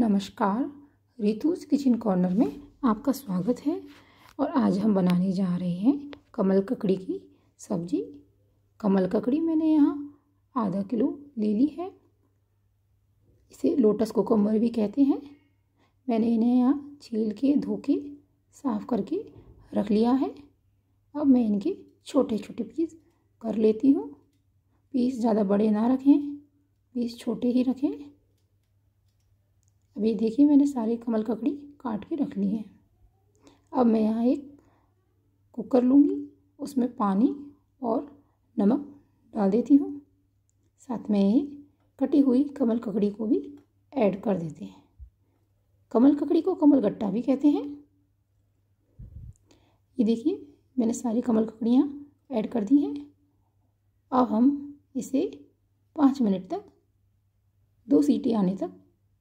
नमस्कार रितुज kitchen corner में आपका स्वागत है और आज हम बनाने जा रहे हैं कमल ककड़ी की सब्जी कमल ककड़ी मैंने यहाँ आधा किलो ले ली है इसे लोटस कोकम्बर भी कहते हैं मैंने इन्हें यहाँ छील के धो के साफ़ करके रख लिया है अब मैं इनके छोटे छोटे पीस कर लेती हूँ पीस ज़्यादा बड़े ना रखें पीस छोटे ही रखें अब ये देखिए मैंने सारी कमल ककड़ी काट के रख ली है अब मैं यहाँ एक कुकर लूँगी उसमें पानी और नमक डाल देती हूँ साथ में ही कटी हुई कमल ककड़ी को भी ऐड कर देते हैं कमल ककड़ी को कमल गट्टा भी कहते हैं ये देखिए मैंने सारी कमल ककड़ियाँ ऐड कर दी हैं अब हम इसे पाँच मिनट तक दो सीटी आने तक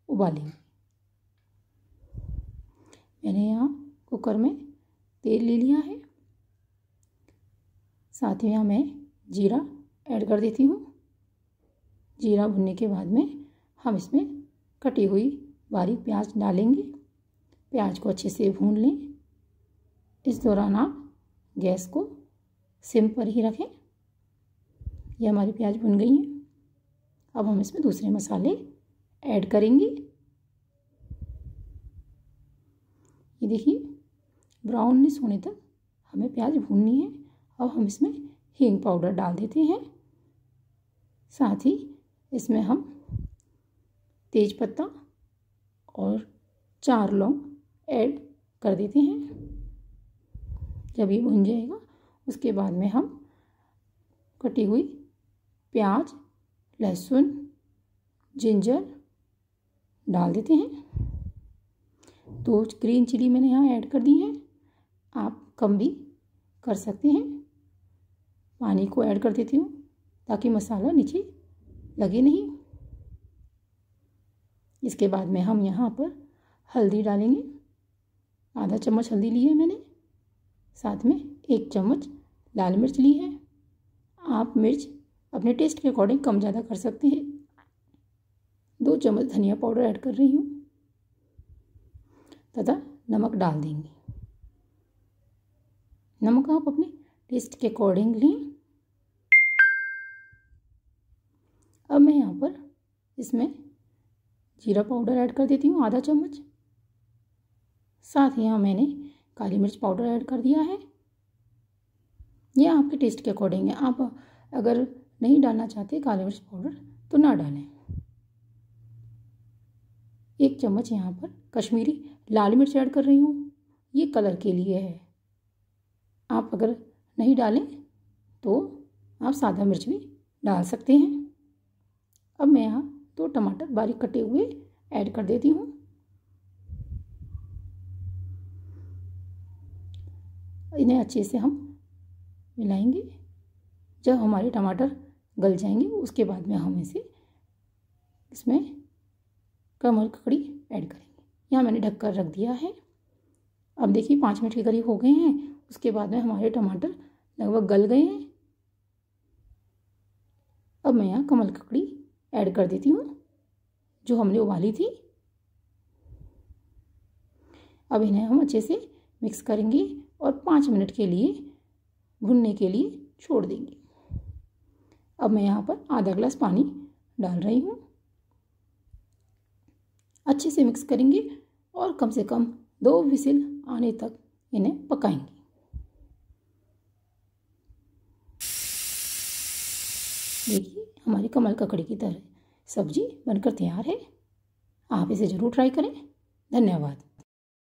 उबालेंगे मैंने यहाँ कुकर में तेल ले लिया है साथ ही यहाँ मैं जीरा ऐड कर देती हूँ जीरा भुनने के बाद में हम इसमें कटी हुई बारीक प्याज डालेंगे प्याज को अच्छे से भून लें इस दौरान आप गैस को सिम पर ही रखें यह हमारी प्याज भुन गई है अब हम इसमें दूसरे मसाले ऐड करेंगे ये देखिए ब्राउननेस होने तक हमें प्याज भूननी है अब हम इसमें हींग पाउडर डाल देते हैं साथ ही इसमें हम तेज पत्ता और चार लौंग ऐड कर देते हैं जब ये भुन जाएगा उसके बाद में हम कटी हुई प्याज लहसुन जिंजर डाल देते हैं दो ग्रीन चिली मैंने यहाँ ऐड कर दी है आप कम भी कर सकते हैं पानी को ऐड कर देती हूँ ताकि मसाला नीचे लगे नहीं इसके बाद में हम यहाँ पर हल्दी डालेंगे आधा चम्मच हल्दी ली है मैंने साथ में एक चम्मच लाल मिर्च ली है आप मिर्च अपने टेस्ट के अकॉर्डिंग कम ज़्यादा कर सकते हैं दो चम्मच धनिया पाउडर ऐड कर रही हूँ तथा नमक डाल देंगे नमक आप अपने टेस्ट के अकॉर्डिंग लें अब मैं यहाँ पर इसमें जीरा पाउडर ऐड कर देती हूँ आधा चम्मच साथ ही यहाँ मैंने काली मिर्च पाउडर ऐड कर दिया है यह आपके टेस्ट के अकॉर्डिंग है आप अगर नहीं डालना चाहते काली मिर्च पाउडर तो ना डालें एक चम्मच यहाँ पर कश्मीरी लाल मिर्च ऐड कर रही हूँ ये कलर के लिए है आप अगर नहीं डालें तो आप सादा मिर्च भी डाल सकते हैं अब मैं यहाँ दो तो टमाटर बारीक कटे हुए ऐड कर देती हूँ इन्हें अच्छे से हम मिलाएंगे जब हमारे टमाटर गल जाएंगे उसके बाद में हम इसे इसमें कम और ककड़ी ऐड करेंगे यहाँ मैंने ढककर रख दिया है अब देखिए पाँच मिनट के करीब हो गए हैं उसके बाद में हमारे टमाटर लगभग गल गए हैं अब मैं यहाँ कमल ककड़ी ऐड कर देती हूँ जो हमने उबाली थी अब इन्हें हम अच्छे से मिक्स करेंगे और पाँच मिनट के लिए भुनने के लिए छोड़ देंगे अब मैं यहाँ पर आधा ग्लास पानी डाल रही हूँ अच्छे से मिक्स करेंगे और कम से कम दो विसिल आने तक इन्हें पकाएंगे देखिए हमारी कमल ककड़ी की तरह सब्जी बनकर तैयार है आप इसे ज़रूर ट्राई करें धन्यवाद